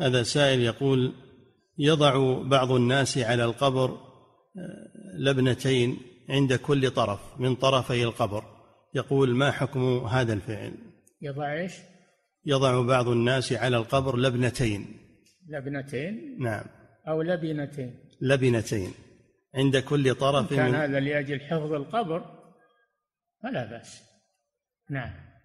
هذا سائل يقول يضع بعض الناس على القبر آه، لبنتين عند كل طرف من طرفي القبر يقول ما حكم هذا الفعل يضع ايش يضع بعض الناس على القبر لبنتين لبنتين نعم أو لبنتين لبنتين عند كل طرف كان من... هذا لأجل حفظ القبر فلا بأس نعم